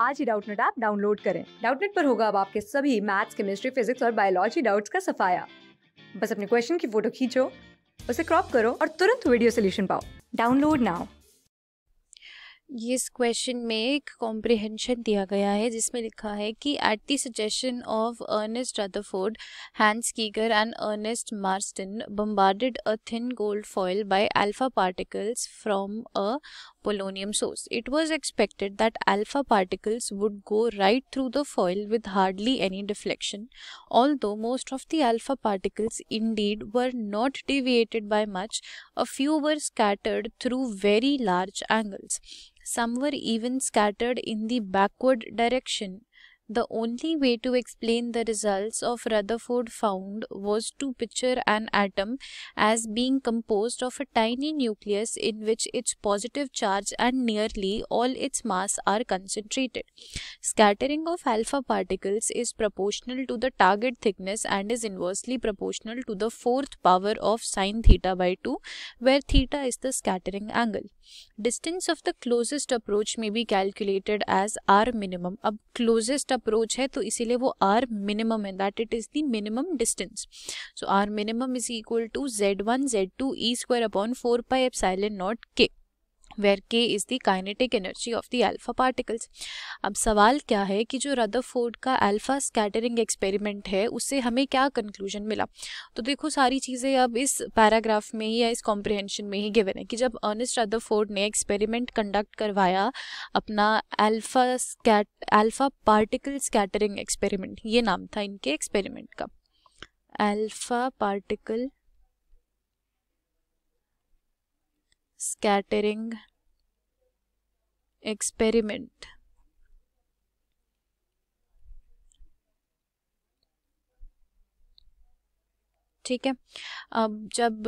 आज ही Doubtnut app download करें डाउटनेट पर होगा अब आपके सभी मैथ्स केमिस्ट्री फिजिक्स और बायोलॉजी डाउट्स का सफाया बस अपने क्वेश्चन की फोटो खींचो उसे क्रॉप करो और तुरंत वीडियो सोल्यूशन पाओ डाउनलोड नाउ इस क्वेश्चन में एक कॉम्प्रिहेंशन दिया गया है जिसमें लिखा है कि at the suggestion of Ernest Rutherford Hans Geiger and Ernest Marsden bombarded a thin gold foil by alpha particles from a polonium source. It was expected that alpha particles would go right through the foil with hardly any deflection, although most of the alpha particles indeed were not deviated by much, a few were scattered through very large angles. Some were even scattered in the backward direction the only way to explain the results of Rutherford found was to picture an atom as being composed of a tiny nucleus in which its positive charge and nearly all its mass are concentrated. Scattering of alpha particles is proportional to the target thickness and is inversely proportional to the fourth power of sine theta by 2 where theta is the scattering angle. Distance of the closest approach may be calculated as r minimum. a closest approach है तो इसीलिए वो r minimum है that it is the minimum distance so r minimum is equal to z one z two e square upon four pi epsilon naught k where k is the kinetic energy of the alpha particles अब सवाल क्या है कि जो Rutherford का alpha scattering experiment है उससे हमें क्या कंक्लूजन मिला तो देखो सारी चीज़ें अब इस पैराग्राफ में ही या इस कॉम्प्रिहेंशन में ही गिवन है कि जब अर्निस्ट रदरफोर्ड ने एक्सपेरिमेंट कंडक्ट करवाया अपना alpha scat alpha particle scattering experiment ये नाम था इनके एक्सपेरिमेंट का अल्फ़ा पार्टिकल scattering experiment ठीक है अब जब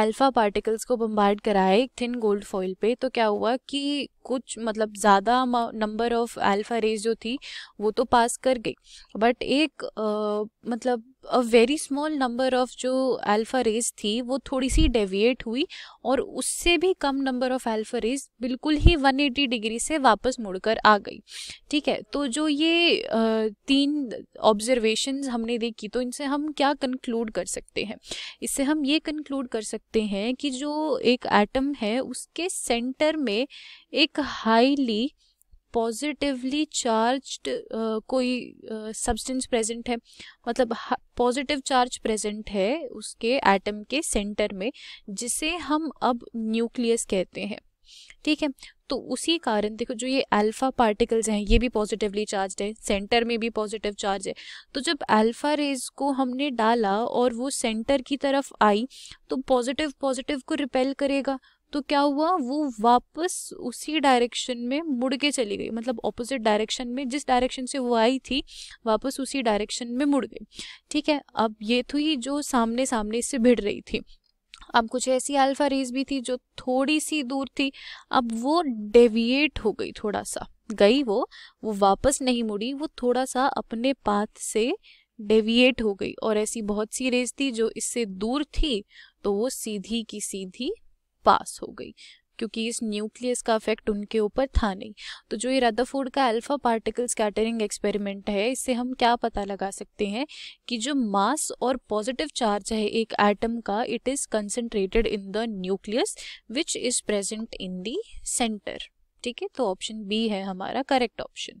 अल्फ़ा पार्टिकल्स को बम्बार्ड कराया एक थिन गोल्ड फॉइल पे तो क्या हुआ कि कुछ मतलब ज़्यादा नंबर ऑफ अल्फ़ा रेज जो थी वो तो पास कर गई बट एक आ, मतलब a very small number of जो अल्फ़ा रेज थी वो थोड़ी सी डेविएट हुई और उससे भी कम नंबर ऑफ अल्फ़ा रेज बिल्कुल ही 180 डिग्री से वापस मुड़कर आ गई ठीक है तो जो ये तीन ऑब्जर्वेशन हमने देखी तो इनसे हम क्या कंक्लूड कर सकते हैं इससे हम ये कंक्लूड कर सकते हैं कि जो एक एटम है उसके सेंटर में एक हाईली पॉजिटिवली चार्ज्ड uh, कोई सब्सटेंस uh, प्रेजेंट है मतलब पॉजिटिव चार्ज प्रेजेंट है उसके एटम के सेंटर में जिसे हम अब न्यूक्लियस कहते हैं ठीक है तो उसी कारण देखो जो ये अल्फ़ा पार्टिकल्स हैं ये भी पॉजिटिवली चार्ज है सेंटर में भी पॉजिटिव चार्ज है तो जब अल्फ़ा रेज को हमने डाला और वो सेंटर की तरफ आई तो पॉजिटिव पॉजिटिव को रिपेल करेगा तो क्या हुआ वो वापस उसी डायरेक्शन में मुड़ के चली गई मतलब ऑपोजिट डायरेक्शन में जिस डायरेक्शन से वो आई थी वापस उसी डायरेक्शन में मुड़ गई ठीक है अब ये थी जो सामने सामने इससे भिड़ रही थी अब कुछ ऐसी अल्फा रेज भी थी जो थोड़ी सी दूर थी अब वो डेविएट हो गई थोड़ा सा गई वो वो वापस नहीं मुड़ी वो थोड़ा सा अपने पाथ से डेविएट हो गई और ऐसी बहुत सी रेज थी जो इससे दूर थी तो वो सीधी की सीधी पास हो गई क्योंकि इस न्यूक्लियस का इफेक्ट उनके ऊपर था नहीं तो जो ये रदरफोर्ड का अल्फा पार्टिकल स्कैटरिंग एक्सपेरिमेंट है इससे हम क्या पता लगा सकते हैं कि जो मास और पॉजिटिव चार्ज है एक एटम का it is concentrated in the nucleus which is present in the centre ठीक है तो ऑप्शन बी है हमारा करेक्ट ऑप्शन